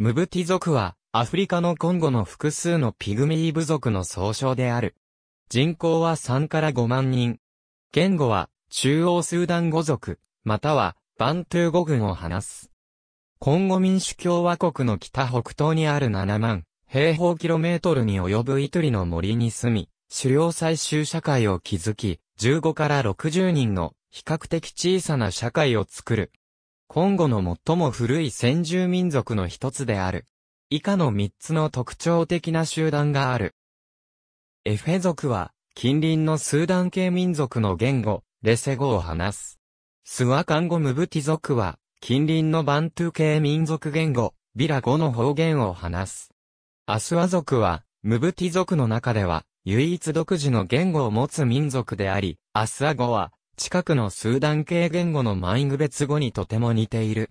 ムブティ族は、アフリカのコンゴの複数のピグミー部族の総称である。人口は3から5万人。言語は、中央スーダン語族、または、バントゥー語群を話す。コンゴ民主共和国の北北東にある7万平方キロメートルに及ぶイトリの森に住み、狩猟採集社会を築き、15から60人の比較的小さな社会を作る今後の最も古い先住民族の一つである。以下の三つの特徴的な集団がある。エフェ族は、近隣のスーダン系民族の言語、レセ語を話す。スワカンゴムブティ族は、近隣のバントゥ系民族言語、ビラ語の方言を話す。アスワ族は、ムブティ族の中では、唯一独自の言語を持つ民族であり、アスア語は、近くのスーダン系言語のマイグ別語にとても似ている。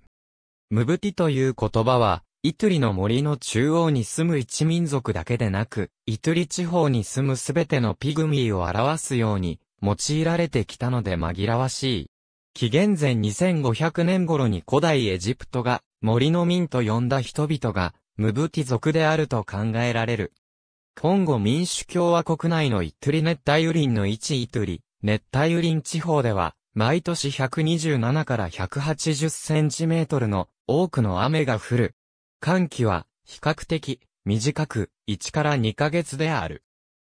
ムブティという言葉は、イトゥリの森の中央に住む一民族だけでなく、イトゥリ地方に住むすべてのピグミーを表すように、用いられてきたので紛らわしい。紀元前2500年頃に古代エジプトが森の民と呼んだ人々がムブティ族であると考えられる。今後民主共和国内のイトゥリ熱帯雨林の一イトゥリ、熱帯雨林地方では、毎年127から180センチメートルの多くの雨が降る。寒気は比較的短く1から2ヶ月である。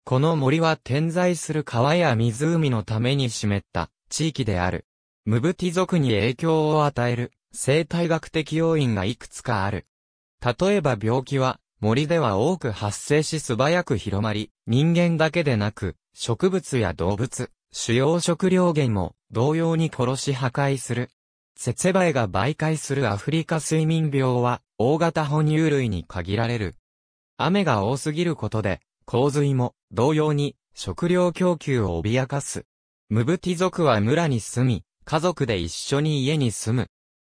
この森は点在する川や湖のために湿った地域である。ムブティ族に影響を与える生態学的要因がいくつかある。例えば病気は森では多く発生し素早く広まり、人間だけでなく植物や動物、主要食料源も同様に殺し破壊する。節ェツェバエが媒介するアフリカ睡眠病は大型哺乳類に限られる。雨が多すぎることで洪水も同様に食料供給を脅かす。ムブティ族は村に住み、家族で一緒に家に住む。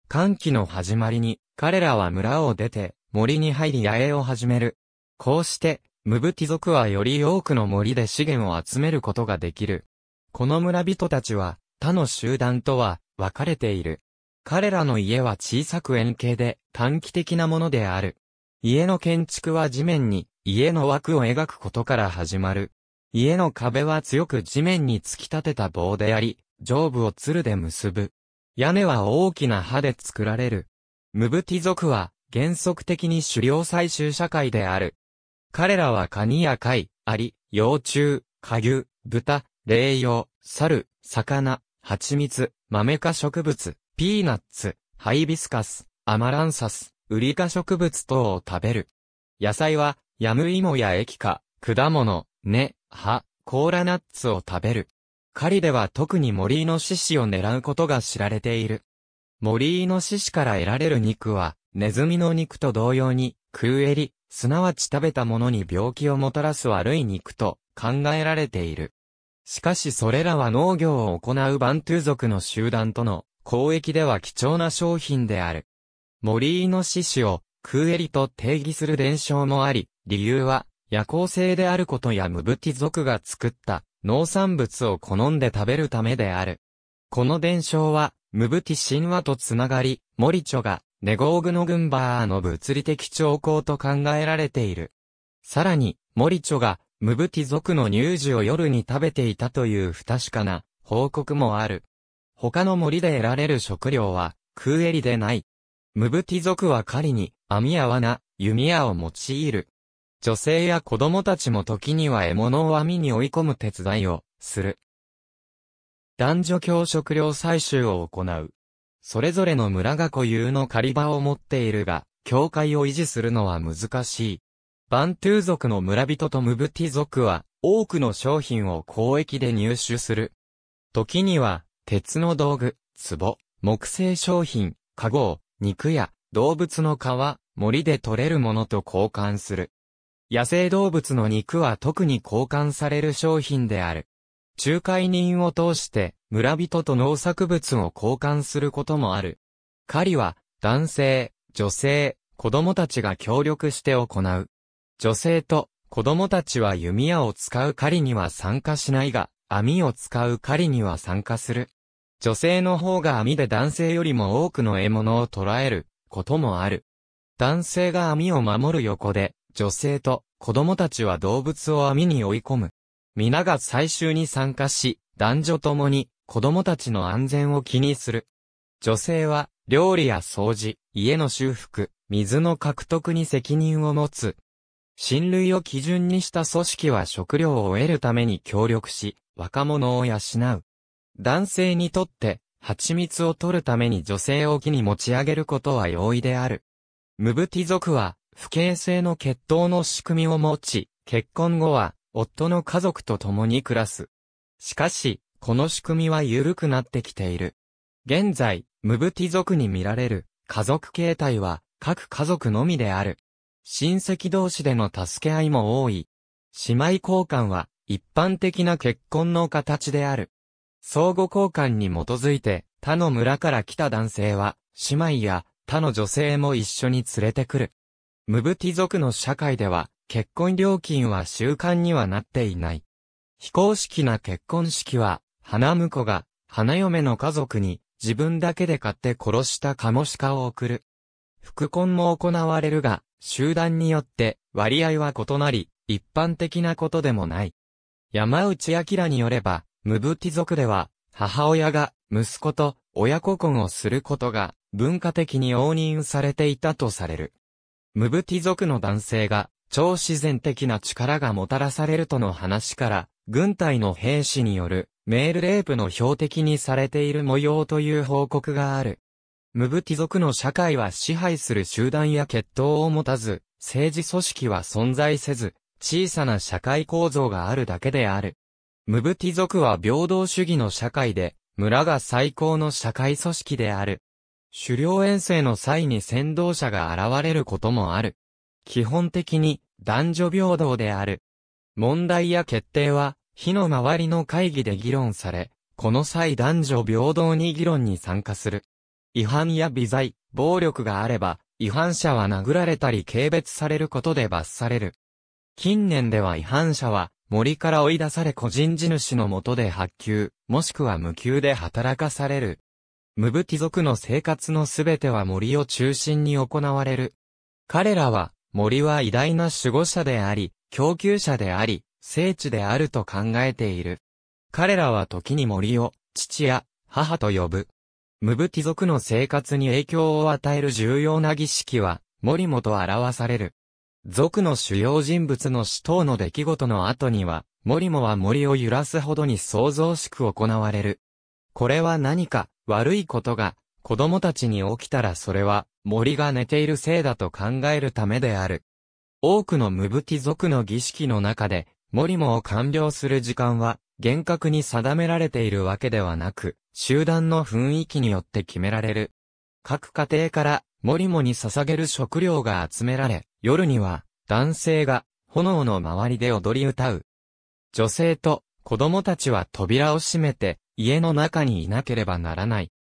寒気の始まりに彼らは村を出て森に入り野営を始める。こうして、ムブティ族はより多くの森で資源を集めることができる。この村人たちは、他の集団とは、分かれている。彼らの家は小さく円形で、短期的なものである。家の建築は地面に、家の枠を描くことから始まる。家の壁は強く地面に突き立てた棒であり、上部を鶴で結ぶ。屋根は大きな歯で作られる。ムブティ族は原則的に狩猟採集社会である。彼らはカニや貝、アリ、幼虫、カギュ、豚、霊用、猿、魚、蜂蜜、豆科植物、ピーナッツ、ハイビスカス、アマランサス、ウリ科植物等を食べる。野菜は、ヤムイモやエキカ、果物、根、葉、コーラナッツを食べる。狩りでは特に森の獅子を狙うことが知られている。森の獅子から得られる肉は、ネズミの肉と同様に、エリ、すなわち食べたものに病気をもたらす悪い肉と考えられている。しかしそれらは農業を行うバントゥ族の集団との交易では貴重な商品である。森井の獅子をクーエリと定義する伝承もあり、理由は夜行性であることやムブティ族が作った農産物を好んで食べるためである。この伝承は、ムブティ神話とつながり、モリチョがネゴーグノグンバーの物理的兆候と考えられている。さらに、モリチョがムブティ族の乳児を夜に食べていたという不確かな報告もある。他の森で得られる食料は、クーエリでない。ムブティ族は狩りに、網や罠、弓矢を用いる。女性や子供たちも時には獲物を網に追い込む手伝いを、する。男女共食料採集を行う。それぞれの村が固有の狩り場を持っているが、境界を維持するのは難しい。バントゥー族の村人とムブティ族は、多くの商品を交易で入手する。時には、鉄の道具、壺、木製商品、加護肉や、動物の皮、森で取れるものと交換する。野生動物の肉は特に交換される商品である。仲介人を通して、村人と農作物を交換することもある。狩りは、男性、女性、子供たちが協力して行う。女性と子供たちは弓矢を使う狩りには参加しないが、網を使う狩りには参加する。女性の方が網で男性よりも多くの獲物を捕らえることもある。男性が網を守る横で、女性と子供たちは動物を網に追い込む。皆が最終に参加し、男女ともに子供たちの安全を気にする。女性は料理や掃除、家の修復、水の獲得に責任を持つ親類を基準にした組織は食料を得るために協力し、若者を養う。男性にとって、蜂蜜を取るために女性を木に持ち上げることは容易である。ムブティ族は、不形性の血統の仕組みを持ち、結婚後は、夫の家族と共に暮らす。しかし、この仕組みは緩くなってきている。現在、ムブティ族に見られる、家族形態は、各家族のみである。親戚同士での助け合いも多い。姉妹交換は一般的な結婚の形である。相互交換に基づいて他の村から来た男性は姉妹や他の女性も一緒に連れてくる。ムブティ族の社会では結婚料金は習慣にはなっていない。非公式な結婚式は花婿が花嫁の家族に自分だけで買って殺したカモシカを送る。副婚も行われるが、集団によって割合は異なり、一般的なことでもない。山内明によれば、ムブティ族では、母親が息子と親子婚をすることが文化的に応認されていたとされる。ムブティ族の男性が超自然的な力がもたらされるとの話から、軍隊の兵士によるメールレープの標的にされている模様という報告がある。ムブティ族の社会は支配する集団や血統を持たず、政治組織は存在せず、小さな社会構造があるだけである。ムブティ族は平等主義の社会で、村が最高の社会組織である。狩猟遠征の際に先導者が現れることもある。基本的に男女平等である。問題や決定は、火の周りの会議で議論され、この際男女平等に議論に参加する。違反や微罪、暴力があれば、違反者は殴られたり軽蔑されることで罰される。近年では違反者は、森から追い出され個人地主のもとで発給、もしくは無給で働かされる。無武器族の生活のすべては森を中心に行われる。彼らは、森は偉大な守護者であり、供給者であり、聖地であると考えている。彼らは時に森を、父や、母と呼ぶ。ムブティ族の生活に影響を与える重要な儀式は、森本表される。族の主要人物の死闘の出来事の後には、森もは森を揺らすほどに創造しく行われる。これは何か、悪いことが、子供たちに起きたらそれは、森が寝ているせいだと考えるためである。多くのムブティ族の儀式の中で、森もを完了する時間は、厳格に定められているわけではなく、集団の雰囲気によって決められる。各家庭から、もりもに捧げる食料が集められ、夜には、男性が、炎の周りで踊り歌う。女性と、子供たちは扉を閉めて、家の中にいなければならない。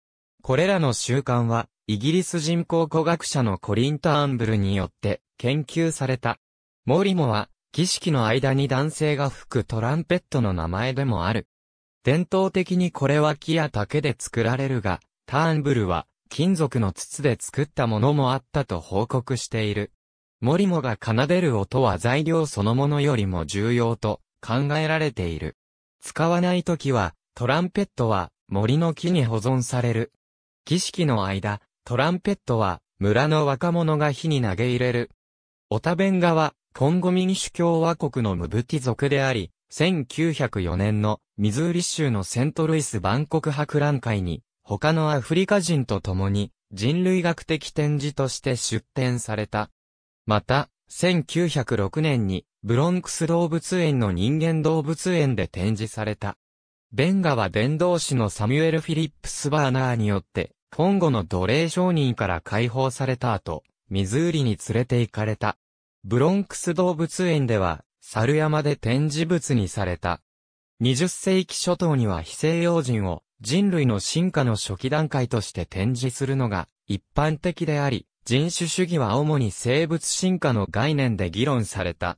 これらの習慣は、イギリス人工古学者のコリン・ト・アンブルによって、研究された。モリモは、儀式の間に男性が吹くトランペットの名前でもある。伝統的にこれは木や竹で作られるが、ターンブルは金属の筒で作ったものもあったと報告している。モリモが奏でる音は材料そのものよりも重要と考えられている。使わないときは、トランペットは森の木に保存される。儀式の間、トランペットは村の若者が火に投げ入れる。オタベンガは、コンゴ民主共和国のムブティ族であり、1904年のミズーリ州のセントルイス万国博覧会に、他のアフリカ人と共に人類学的展示として出展された。また、1906年にブロンクス動物園の人間動物園で展示された。ベンガは伝道師のサミュエル・フィリップス・バーナーによって、コンゴの奴隷商人から解放された後、ミズーリに連れて行かれた。ブロンクス動物園では、猿山で展示物にされた。20世紀初頭には非西洋人を人類の進化の初期段階として展示するのが一般的であり、人種主義は主に生物進化の概念で議論された。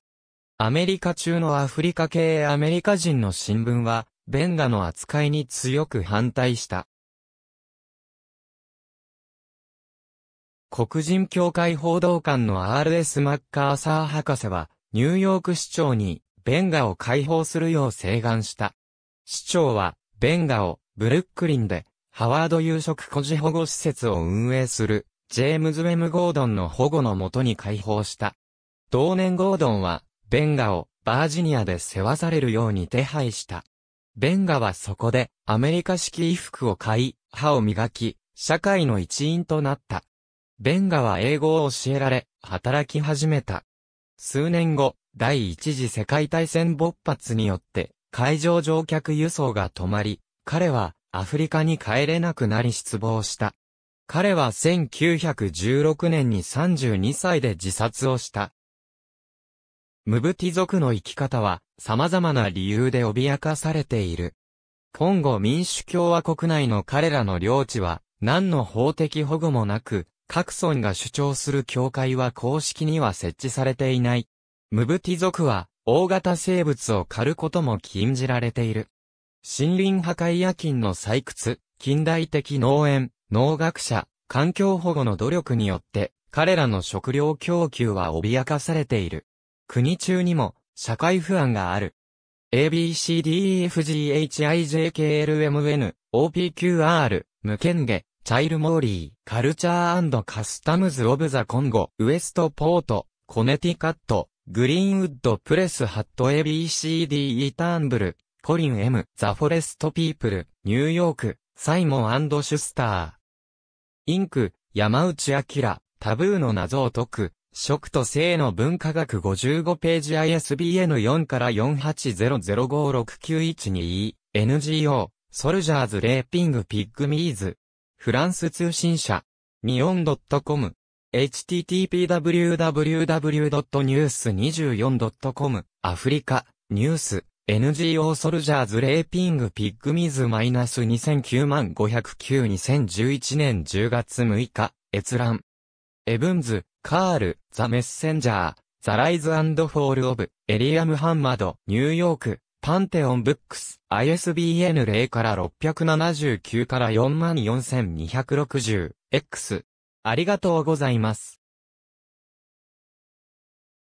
アメリカ中のアフリカ系アメリカ人の新聞は、ベンガの扱いに強く反対した。黒人協会報道官の R.S. マッカーサー博士は、ニューヨーク市長にベンガを解放するよう請願した。市長はベンガをブルックリンでハワード有食孤児保護施設を運営するジェームズ・ウェム・ゴードンの保護のもとに解放した。同年ゴードンはベンガをバージニアで世話されるように手配した。ベンガはそこでアメリカ式衣服を買い、歯を磨き、社会の一員となった。ベンガは英語を教えられ、働き始めた。数年後、第一次世界大戦勃発によって、海上乗客輸送が止まり、彼はアフリカに帰れなくなり失望した。彼は1916年に32歳で自殺をした。ムブティ族の生き方は様々な理由で脅かされている。今後民主共和国内の彼らの領地は何の法的保護もなく各村が主張する教会は公式には設置されていない。ムブティ族は、大型生物を狩ることも禁じられている。森林破壊夜勤の採掘、近代的農園、農学者、環境保護の努力によって、彼らの食料供給は脅かされている。国中にも、社会不安がある。ABCDEFGHIJKLMN、OPQR、無権下、チャイルモーリー、カルチャーカスタムズ・オブ・ザ・コンゴ、ウエスト・ポート、コネティカット、グリーンウッド・プレス・ハット・ ABCD・ イターンブル、コリン・ M・ ザ・フォレスト・ピープル、ニューヨーク、サイモン・シュスター。インク、山内明、タブーの謎を解く、食と性の文化学55ページ ISBN4 から480056912 NGO、ソルジャーズ・レーピング・ピッグ・ミーズ、フランス通信社、ミオン .com、http://www.news24.com、アフリカ、ニュース、NGO ソルジャーズレーピングピッグミズマイナス2009万509 2011年10月6日、閲覧。エブンズ、カール、ザ・メッセンジャー、ザ・ライズ・アンド・フォール・オブ、エリアム・ハンマド、ニューヨーク、パンテオンブックス、ISBN 0から679から 44260X。ありがとうございます。